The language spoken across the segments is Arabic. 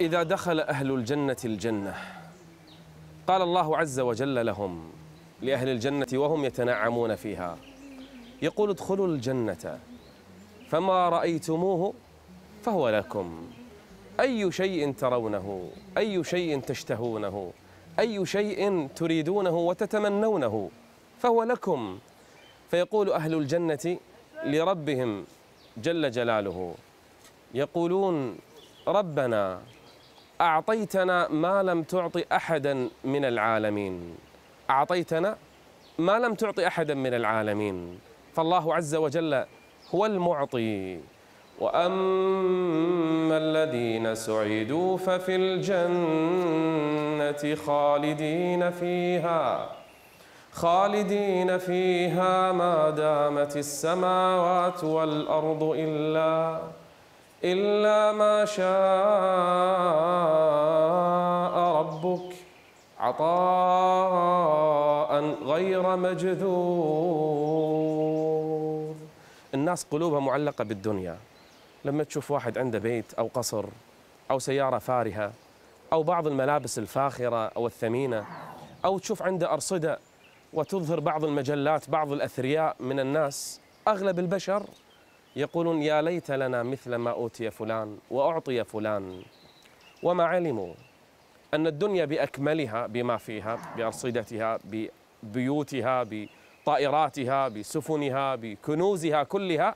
إذا دخل أهل الجنة الجنة قال الله عز وجل لهم لأهل الجنة وهم يتنعمون فيها يقول ادخلوا الجنة فما رأيتموه فهو لكم أي شيء ترونه أي شيء تشتهونه أي شيء تريدونه وتتمنونه فهو لكم فيقول أهل الجنة لربهم جل جلاله يقولون ربنا أعطيتنا ما لم تعطي أحدا من العالمين أعطيتنا ما لم تعطي أحدا من العالمين فالله عز وجل هو المعطي واما الذين سعدوا ففي الجنه خالدين فيها خالدين فيها ما دامت السماوات والارض الا إلا ما شاء ربك عطاء غير مجذور الناس قلوبها معلقة بالدنيا لما تشوف واحد عنده بيت أو قصر أو سيارة فارهة أو بعض الملابس الفاخرة أو الثمينة أو تشوف عنده أرصدة وتظهر بعض المجلات بعض الأثرياء من الناس أغلب البشر يقولون يا ليت لنا مثل ما أوتي فلان وأعطي فلان وما علموا أن الدنيا بأكملها بما فيها بأرصدتها ببيوتها بطائراتها بسفنها بكنوزها كلها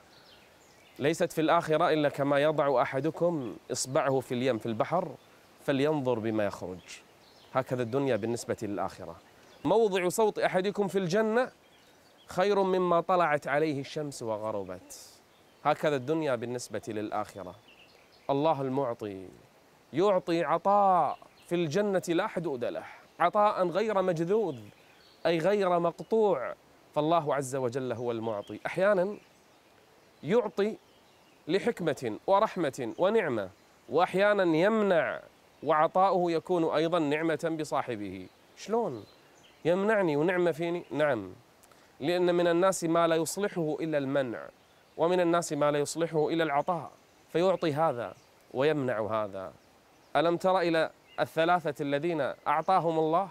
ليست في الآخرة إلا كما يضع أحدكم إصبعه في اليم في البحر فلينظر بما يخرج هكذا الدنيا بالنسبة للآخرة موضع صوت أحدكم في الجنة خير مما طلعت عليه الشمس وغربت هكذا الدنيا بالنسبة للآخرة الله المعطي يعطي عطاء في الجنة لا حدود له عطاء غير مجذوذ أي غير مقطوع فالله عز وجل هو المعطي أحيانا يعطي لحكمة ورحمة ونعمة وأحيانا يمنع وعطاؤه يكون أيضا نعمة بصاحبه شلون؟ يمنعني ونعمة فيني؟ نعم لأن من الناس ما لا يصلحه إلا المنع ومن الناس ما لا يصلحه إلى العطاء فيعطي هذا ويمنع هذا ألم تر إلى الثلاثة الذين أعطاهم الله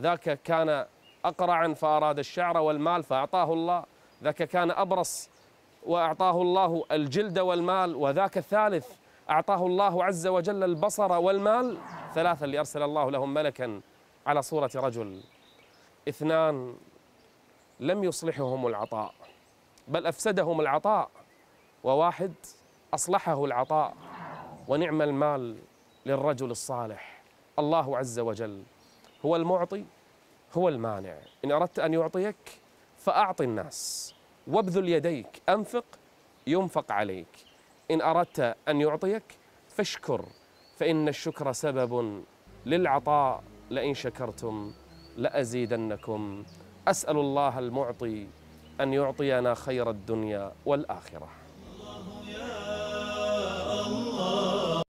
ذاك كان أقرعا فأراد الشعر والمال فأعطاه الله ذاك كان أبرص وأعطاه الله الجلد والمال وذاك الثالث أعطاه الله عز وجل البصر والمال ثلاثة لأرسل الله لهم ملكا على صورة رجل اثنان لم يصلحهم العطاء بل أفسدهم العطاء وواحد أصلحه العطاء ونعم المال للرجل الصالح الله عز وجل هو المعطي هو المانع إن أردت أن يعطيك فأعط الناس وابذل يديك أنفق ينفق عليك إن أردت أن يعطيك فاشكر فإن الشكر سبب للعطاء لئن شكرتم لأزيدنكم أسأل الله المعطي أن يعطينا خير الدنيا والآخرة